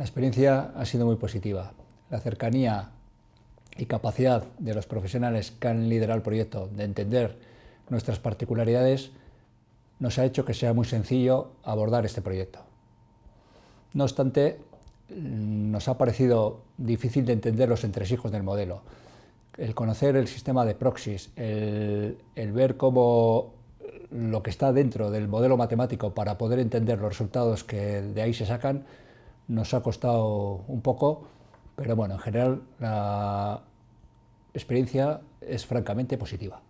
La experiencia ha sido muy positiva. La cercanía y capacidad de los profesionales que han liderado el proyecto de entender nuestras particularidades nos ha hecho que sea muy sencillo abordar este proyecto. No obstante, nos ha parecido difícil de entender los entresijos del modelo. El conocer el sistema de proxies, el, el ver cómo lo que está dentro del modelo matemático para poder entender los resultados que de ahí se sacan, nos ha costado un poco, pero bueno, en general la experiencia es francamente positiva.